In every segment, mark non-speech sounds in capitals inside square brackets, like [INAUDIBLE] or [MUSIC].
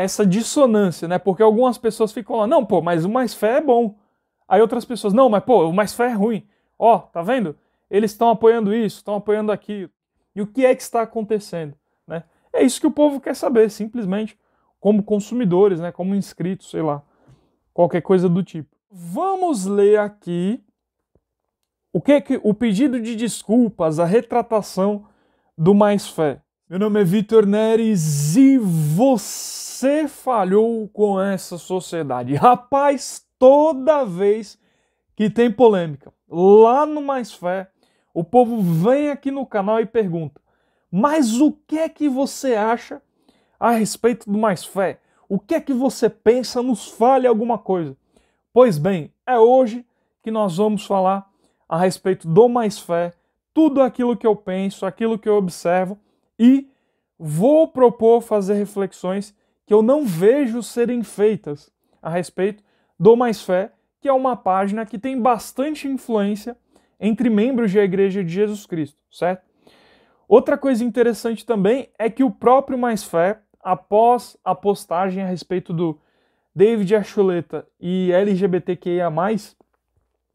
essa dissonância, né? Porque algumas pessoas ficam lá, não, pô, mas o mais fé é bom. Aí outras pessoas, não, mas pô, o mais fé é ruim. Ó, tá vendo? Eles estão apoiando isso, estão apoiando aquilo. E o que é que está acontecendo, né? É isso que o povo quer saber, simplesmente, como consumidores, né, como inscritos, sei lá, qualquer coisa do tipo. Vamos ler aqui o que é que o pedido de desculpas, a retratação do mais fé. Meu nome é Vitor Neres e você você falhou com essa sociedade. Rapaz, toda vez que tem polêmica, lá no Mais Fé, o povo vem aqui no canal e pergunta: "Mas o que é que você acha a respeito do Mais Fé? O que é que você pensa? Nos fale alguma coisa". Pois bem, é hoje que nós vamos falar a respeito do Mais Fé, tudo aquilo que eu penso, aquilo que eu observo e vou propor fazer reflexões que eu não vejo serem feitas a respeito do Mais Fé, que é uma página que tem bastante influência entre membros da Igreja de Jesus Cristo, certo? Outra coisa interessante também é que o próprio Mais Fé, após a postagem a respeito do David Achuleta e LGBTQIA+,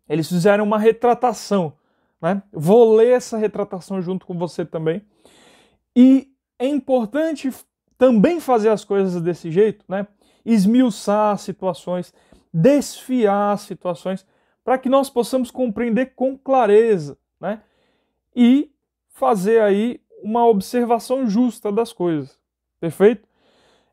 eles fizeram uma retratação, né? Vou ler essa retratação junto com você também. E é importante também fazer as coisas desse jeito, né? Esmiuçar situações, desfiar situações, para que nós possamos compreender com clareza, né? E fazer aí uma observação justa das coisas. Perfeito?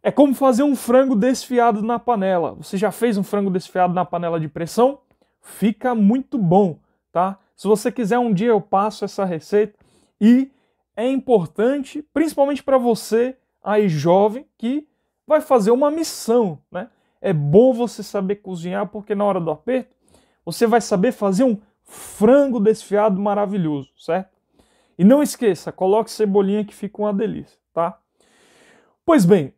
É como fazer um frango desfiado na panela. Você já fez um frango desfiado na panela de pressão? Fica muito bom, tá? Se você quiser um dia eu passo essa receita e é importante, principalmente para você aí jovem que vai fazer uma missão, né? É bom você saber cozinhar porque na hora do aperto você vai saber fazer um frango desfiado maravilhoso, certo? E não esqueça, coloque cebolinha que fica uma delícia, tá? Pois bem,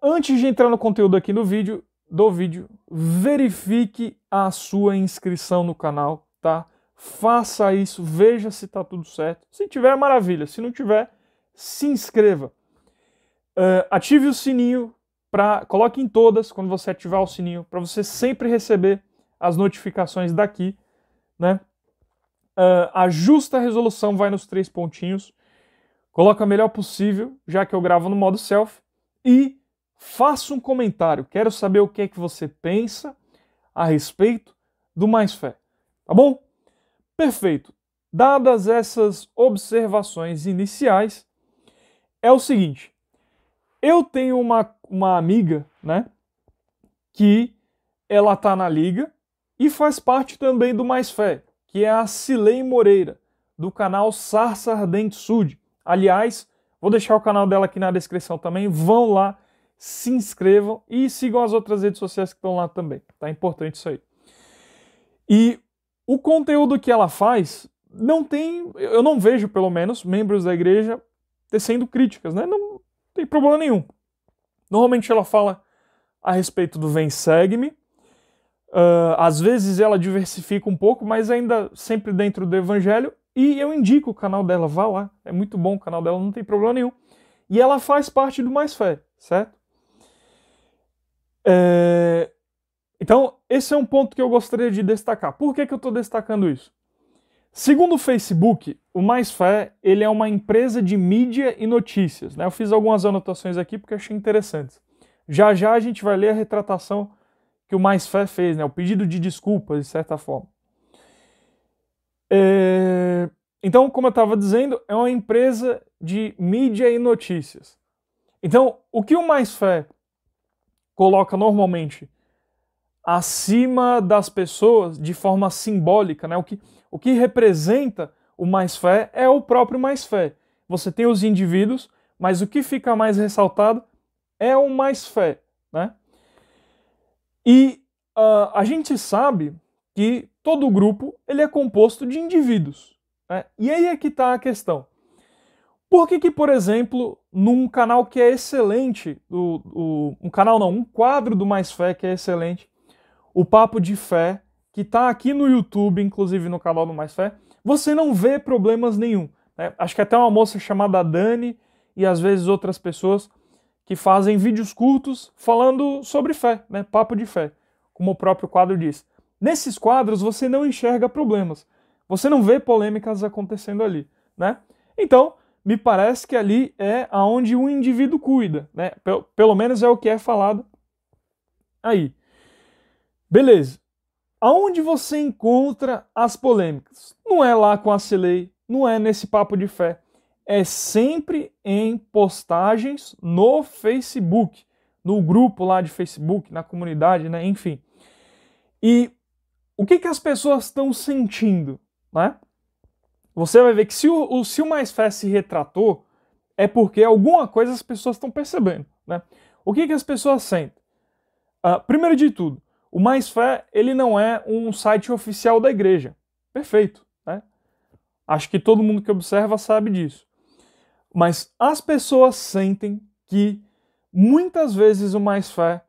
antes de entrar no conteúdo aqui no vídeo, do vídeo, verifique a sua inscrição no canal, tá? Faça isso, veja se tá tudo certo. Se tiver, é maravilha. Se não tiver, se inscreva. Uh, ative o sininho para coloque em todas quando você ativar o sininho para você sempre receber as notificações daqui, né? Uh, eh, ajusta a resolução, vai nos três pontinhos, coloca o melhor possível, já que eu gravo no modo self e faça um comentário. Quero saber o que é que você pensa a respeito do mais fé, tá bom? Perfeito. Dadas essas observações iniciais, é o seguinte: eu tenho uma, uma amiga, né? Que ela tá na liga e faz parte também do Mais Fé, que é a Silei Moreira, do canal Sarsa Ardente Sud. Aliás, vou deixar o canal dela aqui na descrição também. Vão lá, se inscrevam e sigam as outras redes sociais que estão lá também. Tá importante isso aí. E o conteúdo que ela faz não tem, eu não vejo pelo menos membros da igreja tecendo críticas, né? Não, tem problema nenhum. Normalmente ela fala a respeito do vem, segue-me. Uh, às vezes ela diversifica um pouco, mas ainda sempre dentro do evangelho. E eu indico o canal dela, vá lá. É muito bom o canal dela, não tem problema nenhum. E ela faz parte do Mais Fé, certo? É... Então, esse é um ponto que eu gostaria de destacar. Por que, que eu estou destacando isso? Segundo o Facebook, o Mais Fé ele é uma empresa de mídia e notícias. Né? Eu fiz algumas anotações aqui porque achei interessantes. Já já a gente vai ler a retratação que o Mais Fé fez, né? o pedido de desculpas, de certa forma. É... Então, como eu estava dizendo, é uma empresa de mídia e notícias. Então, o que o Mais Fé coloca normalmente acima das pessoas de forma simbólica, né? O que, o que representa o mais fé é o próprio mais fé. Você tem os indivíduos, mas o que fica mais ressaltado é o mais fé, né? E uh, a gente sabe que todo grupo ele é composto de indivíduos. Né? E aí é que está a questão. Por que, que, por exemplo, num canal que é excelente, o, o, um canal não, um quadro do Mais Fé que é excelente, o Papo de Fé que está aqui no YouTube, inclusive no canal do Mais Fé, você não vê problemas nenhum. Né? Acho que até uma moça chamada Dani e às vezes outras pessoas que fazem vídeos curtos falando sobre fé, né? papo de fé, como o próprio quadro diz. Nesses quadros você não enxerga problemas, você não vê polêmicas acontecendo ali. Né? Então, me parece que ali é aonde o indivíduo cuida, né? Pelo, pelo menos é o que é falado aí. Beleza aonde você encontra as polêmicas? Não é lá com a Celei, não é nesse papo de fé. É sempre em postagens no Facebook, no grupo lá de Facebook, na comunidade, né? Enfim. E o que, que as pessoas estão sentindo, né? Você vai ver que se o, o, se o Mais Fé se retratou, é porque alguma coisa as pessoas estão percebendo, né? O que, que as pessoas sentem? Uh, primeiro de tudo, o Mais Fé, ele não é um site oficial da igreja. Perfeito, né? Acho que todo mundo que observa sabe disso. Mas as pessoas sentem que muitas vezes o Mais Fé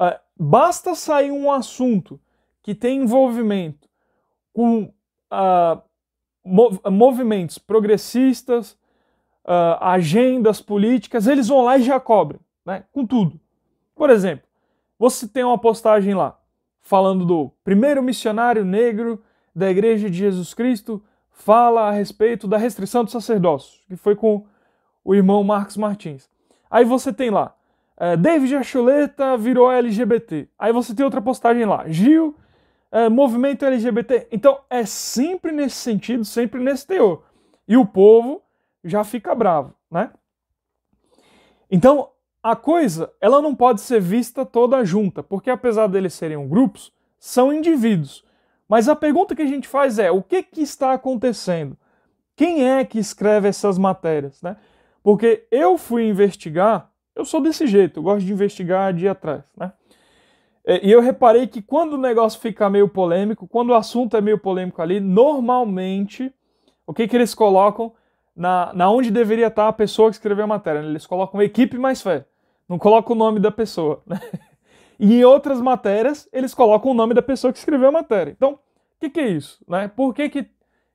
eh, basta sair um assunto que tem envolvimento com uh, mov movimentos progressistas, uh, agendas políticas, eles vão lá e já cobrem, né? Com tudo. Por exemplo, você tem uma postagem lá falando do primeiro missionário negro da Igreja de Jesus Cristo fala a respeito da restrição do sacerdócio, que foi com o irmão Marcos Martins. Aí você tem lá, é, David Achuleta virou LGBT. Aí você tem outra postagem lá, Gil, é, movimento LGBT. Então é sempre nesse sentido, sempre nesse teor. E o povo já fica bravo, né? Então a coisa, ela não pode ser vista toda junta, porque apesar deles serem grupos, são indivíduos. Mas a pergunta que a gente faz é: o que, que está acontecendo? Quem é que escreve essas matérias, né? Porque eu fui investigar, eu sou desse jeito, eu gosto de investigar dia atrás, né? É, e eu reparei que quando o negócio fica meio polêmico, quando o assunto é meio polêmico ali, normalmente, o que, que eles colocam na, na onde deveria estar a pessoa que escreveu a matéria? Né? Eles colocam equipe mais fé não coloca o nome da pessoa. Né? [LAUGHS] E em outras matérias, eles colocam o nome da pessoa que escreveu a matéria. Então, o que, que, é isso? Né? Por que, que,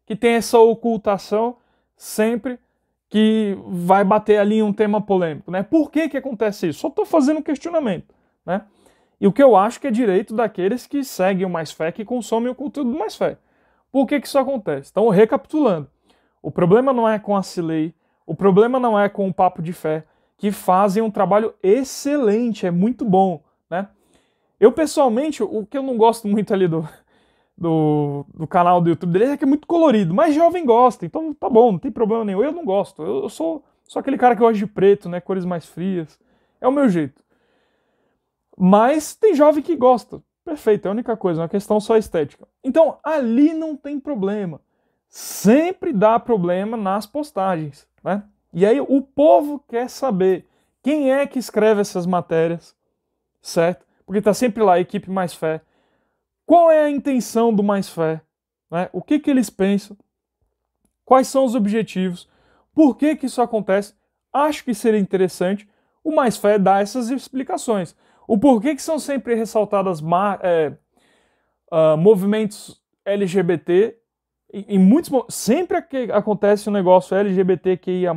que tem essa ocultação sempre que vai bater ali um tema polêmico? Né? Por que, que acontece isso? Só estou fazendo um questionamento. Né? E o que eu acho que é direito daqueles que seguem o Mais Fé, que consomem o conteúdo do Mais Fé. Por que, que isso acontece? Então, recapitulando, o problema não é com a Silei, o problema não é com o papo de fé, que fazem um trabalho excelente, é muito bom, né? Eu pessoalmente, o que eu não gosto muito ali do, do, do canal do YouTube dele é que é muito colorido, mas jovem gosta, então tá bom, não tem problema nenhum. Eu não gosto, eu, eu sou, só aquele cara que gosta de preto, né? Cores mais frias, é o meu jeito. Mas tem jovem que gosta, perfeito, é a única coisa, é uma questão só estética. Então ali não tem problema sempre dá problema nas postagens, né? E aí o povo quer saber quem é que escreve essas matérias, certo? Porque está sempre lá a equipe mais fé. Qual é a intenção do mais fé? Né? O que, que eles pensam? Quais são os objetivos? Por que, que isso acontece? Acho que seria interessante o mais fé dar essas explicações. O porquê que são sempre ressaltadas é, uh, movimentos LGBT em muitos sempre que acontece um negócio LGBTQIA+,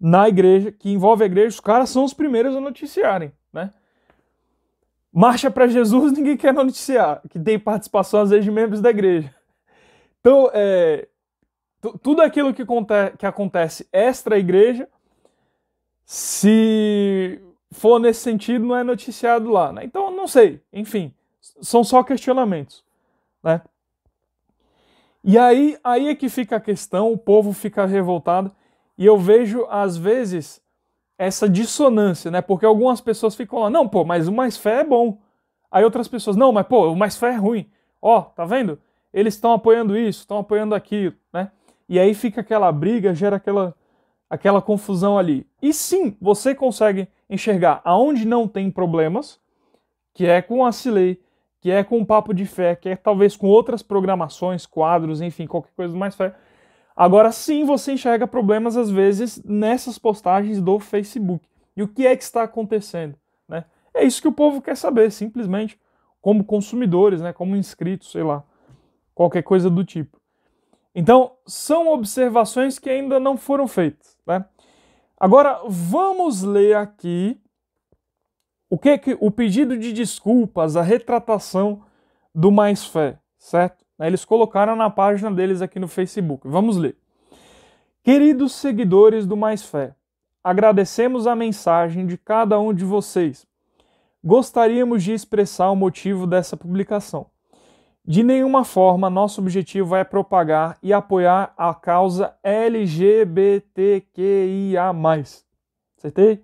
na igreja, que envolve a igreja, os caras são os primeiros a noticiarem, né? Marcha para Jesus, [LAUGHS] ninguém quer noticiar, que tem participação às vezes de membros da igreja. Então, é, tudo aquilo que, que acontece extra igreja, se for nesse sentido, não é noticiado lá, né? Então, não sei, enfim, são só questionamentos, né? E aí, aí é que fica a questão, o povo fica revoltado, e eu vejo, às vezes, essa dissonância, né? Porque algumas pessoas ficam lá, não, pô, mas o mais fé é bom. Aí outras pessoas, não, mas pô, o mais fé é ruim. Ó, tá vendo? Eles estão apoiando isso, estão apoiando aquilo, né? E aí fica aquela briga, gera aquela, aquela confusão ali. E sim, você consegue enxergar aonde não tem problemas, que é com a Silei, que é com o papo de fé, que é talvez com outras programações, quadros, enfim, qualquer coisa mais fé. Agora sim você enxerga problemas às vezes nessas postagens do Facebook. E o que é que está acontecendo? Né? É isso que o povo quer saber, simplesmente, como consumidores, né, como inscritos, sei lá, qualquer coisa do tipo. Então, são observações que ainda não foram feitas. Né? Agora, vamos ler aqui o que é que o pedido de desculpas, a retratação do Mais Fé, certo? Eles colocaram na página deles aqui no Facebook. Vamos ler. Queridos seguidores do Mais Fé, agradecemos a mensagem de cada um de vocês. Gostaríamos de expressar o motivo dessa publicação. De nenhuma forma, nosso objetivo é propagar e apoiar a causa LGBTQIA. Acertei?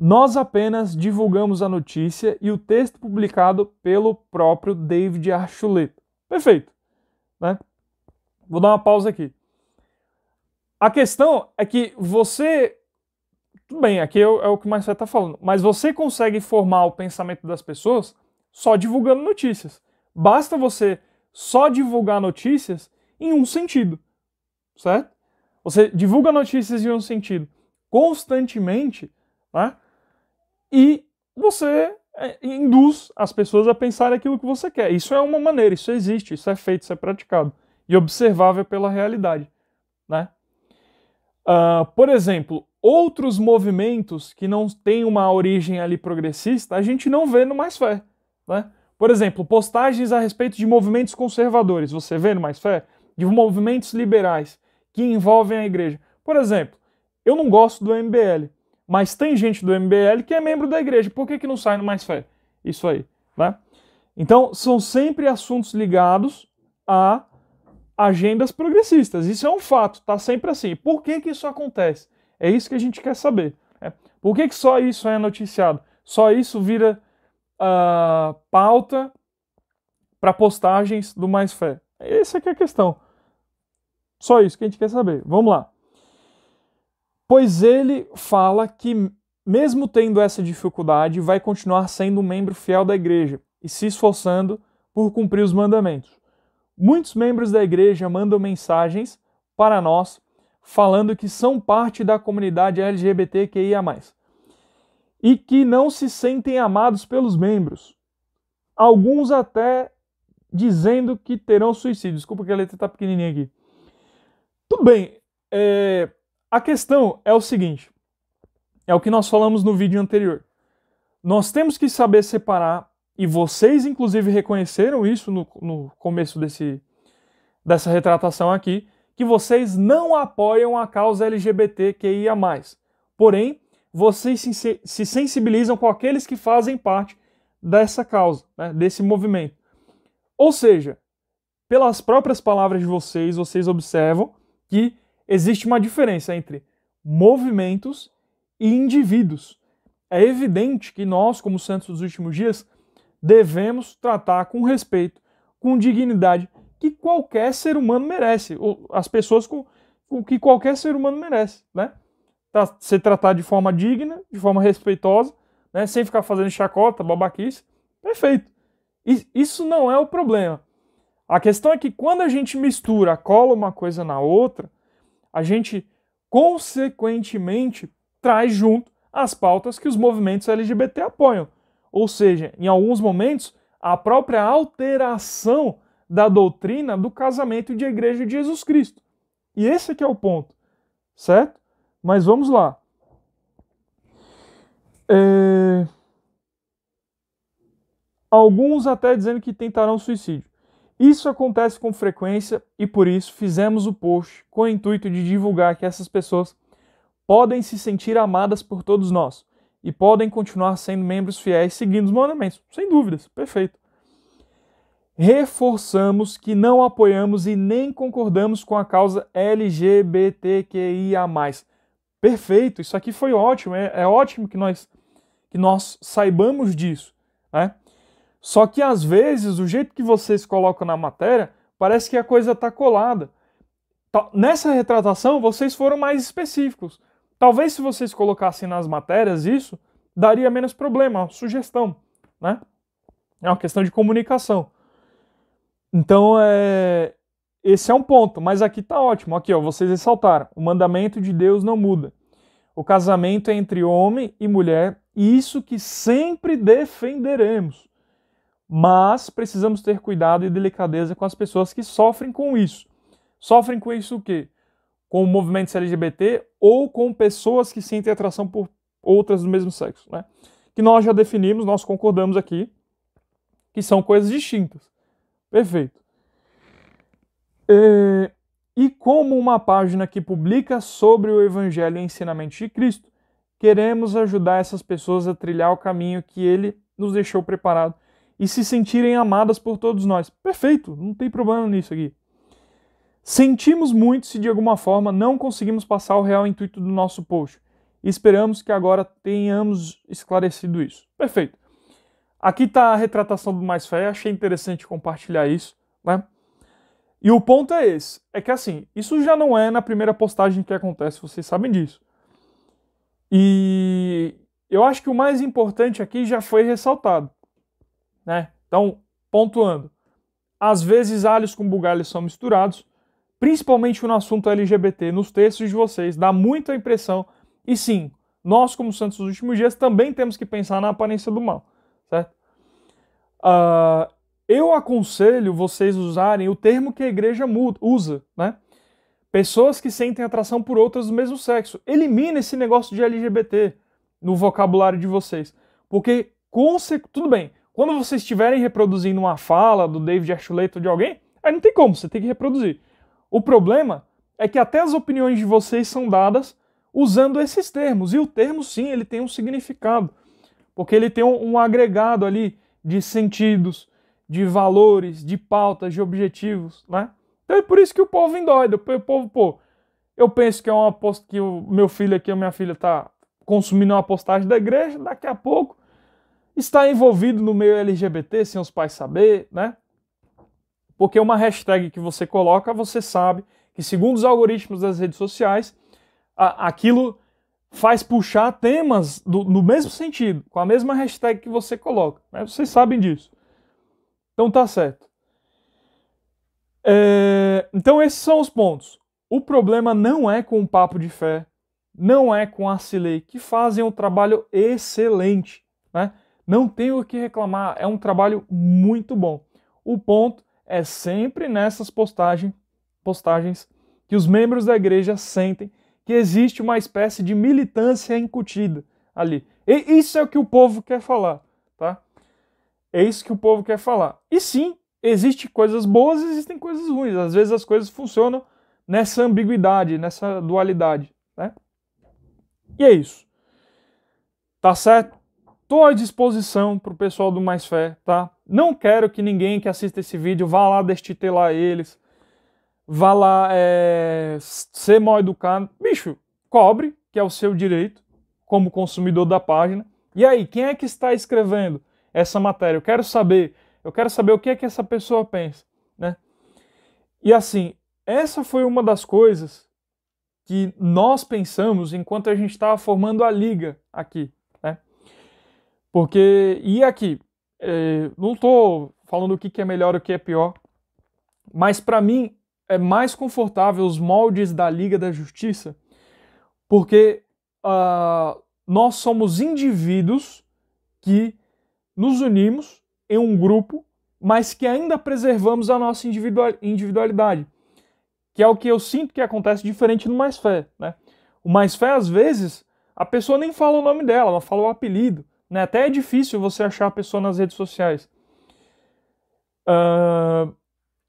Nós apenas divulgamos a notícia e o texto publicado pelo próprio David Archuleta. Perfeito. Né? Vou dar uma pausa aqui. A questão é que você. Tudo bem, aqui é o, é o que o Marcelo está falando, mas você consegue formar o pensamento das pessoas só divulgando notícias. Basta você só divulgar notícias em um sentido, certo? Você divulga notícias em um sentido constantemente, né? e você é, induz as pessoas a pensar aquilo que você quer. Isso é uma maneira, isso existe, isso é feito, isso é praticado e observável pela realidade, né? Uh, por exemplo, outros movimentos que não têm uma origem ali progressista, a gente não vê no Mais Fé, né? Por exemplo, postagens a respeito de movimentos conservadores, você vê no Mais Fé? De movimentos liberais que envolvem a igreja. Por exemplo, eu não gosto do MBL, mas tem gente do MBL que é membro da igreja, por que, que não sai no Mais Fé? Isso aí, né? Então, são sempre assuntos ligados a agendas progressistas. Isso é um fato, tá sempre assim. Por que, que isso acontece? É isso que a gente quer saber. Né? Por que, que só isso é noticiado? Só isso vira uh, pauta para postagens do Mais Fé? Essa é a questão. Só isso que a gente quer saber. Vamos lá pois ele fala que, mesmo tendo essa dificuldade, vai continuar sendo um membro fiel da igreja e se esforçando por cumprir os mandamentos. Muitos membros da igreja mandam mensagens para nós falando que são parte da comunidade LGBTQIA, e que não se sentem amados pelos membros. Alguns até dizendo que terão suicídio. Desculpa que a letra está pequenininha aqui. Tudo bem, é, a questão é o seguinte: é o que nós falamos no vídeo anterior. Nós temos que saber separar, e vocês inclusive reconheceram isso no, no começo desse, dessa retratação aqui, que vocês não apoiam a causa LGBTQIA. Porém, vocês se, se sensibilizam com aqueles que fazem parte dessa causa, né, desse movimento. Ou seja, pelas próprias palavras de vocês, vocês observam que existe uma diferença entre movimentos e indivíduos. É evidente que nós, como santos dos últimos dias, devemos tratar com respeito, com dignidade que qualquer ser humano merece, ou as pessoas com o que qualquer ser humano merece, né? Ser tratado de forma digna, de forma respeitosa, né? sem ficar fazendo chacota, babaquice, perfeito. Isso não é o problema. A questão é que quando a gente mistura, cola uma coisa na outra, a gente consequentemente traz junto as pautas que os movimentos LGBT apoiam. Ou seja, em alguns momentos, a própria alteração da doutrina do casamento de igreja de Jesus Cristo. E esse que é o ponto, certo? Mas vamos lá. É... Alguns até dizendo que tentarão suicídio. Isso acontece com frequência e por isso fizemos o post com o intuito de divulgar que essas pessoas podem se sentir amadas por todos nós e podem continuar sendo membros fiéis seguindo os mandamentos, sem dúvidas, perfeito. Reforçamos que não apoiamos e nem concordamos com a causa LGBTQIA+. Perfeito, isso aqui foi ótimo, é, é ótimo que nós que nós saibamos disso, né? Só que às vezes, o jeito que vocês colocam na matéria, parece que a coisa está colada. Nessa retratação, vocês foram mais específicos. Talvez se vocês colocassem nas matérias isso, daria menos problema, sugestão, né? É uma questão de comunicação. Então, é... esse é um ponto, mas aqui está ótimo. Aqui, ó, vocês ressaltaram, o mandamento de Deus não muda. O casamento é entre homem e mulher, e isso que sempre defenderemos mas precisamos ter cuidado e delicadeza com as pessoas que sofrem com isso. Sofrem com isso o quê? Com movimentos LGBT ou com pessoas que sentem atração por outras do mesmo sexo, né? Que nós já definimos, nós concordamos aqui, que são coisas distintas. Perfeito. É... E como uma página que publica sobre o Evangelho e ensinamento de Cristo, queremos ajudar essas pessoas a trilhar o caminho que ele nos deixou preparado e se sentirem amadas por todos nós. Perfeito, não tem problema nisso aqui. Sentimos muito se de alguma forma não conseguimos passar o real intuito do nosso post. Esperamos que agora tenhamos esclarecido isso. Perfeito. Aqui está a retratação do Mais Fé, achei interessante compartilhar isso, né? E o ponto é esse, é que assim, isso já não é na primeira postagem que acontece, vocês sabem disso. E eu acho que o mais importante aqui já foi ressaltado. Né? Então, pontuando, às vezes alhos com bugalhos são misturados, principalmente no assunto LGBT, nos textos de vocês, dá muita impressão. E sim, nós, como santos dos últimos dias, também temos que pensar na aparência do mal, certo? Uh, eu aconselho vocês usarem o termo que a igreja muda, usa, né? Pessoas que sentem atração por outras do mesmo sexo. Elimine esse negócio de LGBT no vocabulário de vocês. Porque, conse... tudo bem, quando vocês estiverem reproduzindo uma fala do David Archuleta ou de alguém, aí não tem como, você tem que reproduzir. O problema é que até as opiniões de vocês são dadas usando esses termos. E o termo, sim, ele tem um significado, porque ele tem um, um agregado ali de sentidos, de valores, de pautas, de objetivos, né? Então é por isso que o povo endoida. O povo, pô, eu penso que é uma aposta que o meu filho aqui, a minha filha tá consumindo uma postagem da igreja, daqui a pouco Está envolvido no meio LGBT sem os pais saber, né? Porque uma hashtag que você coloca, você sabe que, segundo os algoritmos das redes sociais, a, aquilo faz puxar temas do, no mesmo sentido, com a mesma hashtag que você coloca. Né? Vocês sabem disso. Então tá certo. É, então esses são os pontos. O problema não é com o papo de fé, não é com a Cilei, que fazem um trabalho excelente. Né? Não tenho o que reclamar, é um trabalho muito bom. O ponto é sempre nessas postagem, postagens que os membros da igreja sentem que existe uma espécie de militância incutida ali. E isso é o que o povo quer falar, tá? É isso que o povo quer falar. E sim, existem coisas boas, e existem coisas ruins. Às vezes as coisas funcionam nessa ambiguidade, nessa dualidade, né? E é isso. Tá certo? Estou à disposição para o pessoal do Mais Fé, tá? Não quero que ninguém que assista esse vídeo vá lá destitelar eles, vá lá é, ser mal educado. Bicho, cobre, que é o seu direito como consumidor da página. E aí, quem é que está escrevendo essa matéria? Eu quero saber. Eu quero saber o que é que essa pessoa pensa, né? E assim, essa foi uma das coisas que nós pensamos enquanto a gente estava formando a liga aqui, porque, e aqui, é, não estou falando o que, que é melhor e o que é pior, mas para mim é mais confortável os moldes da Liga da Justiça, porque uh, nós somos indivíduos que nos unimos em um grupo, mas que ainda preservamos a nossa individualidade, que é o que eu sinto que acontece diferente no Mais Fé. Né? O Mais Fé, às vezes, a pessoa nem fala o nome dela, ela fala o apelido. Né? Até é difícil você achar a pessoa nas redes sociais. Uh,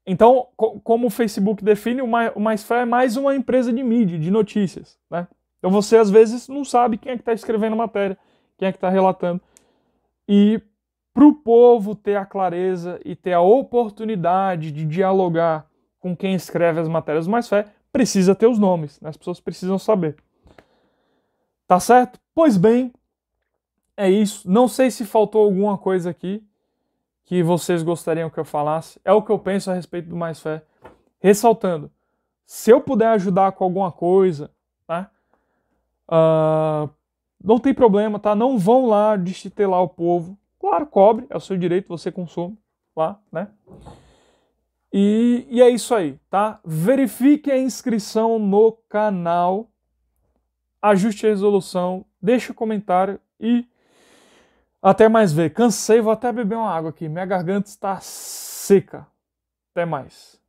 então, co como o Facebook define, o fé é mais uma empresa de mídia, de notícias. Né? Então você, às vezes, não sabe quem é que está escrevendo a matéria, quem é que está relatando. E para o povo ter a clareza e ter a oportunidade de dialogar com quem escreve as matérias do Mais Fé, precisa ter os nomes, né? as pessoas precisam saber. Tá certo? Pois bem, é isso. Não sei se faltou alguma coisa aqui que vocês gostariam que eu falasse. É o que eu penso a respeito do Mais Fé. Ressaltando, se eu puder ajudar com alguma coisa, tá? Uh, não tem problema, tá? Não vão lá destitelar o povo. Claro, cobre, é o seu direito, você consome lá, né? E, e, é isso aí, tá? Verifique a inscrição no canal, ajuste a resolução, deixe o um comentário e até mais ver. Cansei, vou até beber uma água aqui. Minha garganta está seca. Até mais.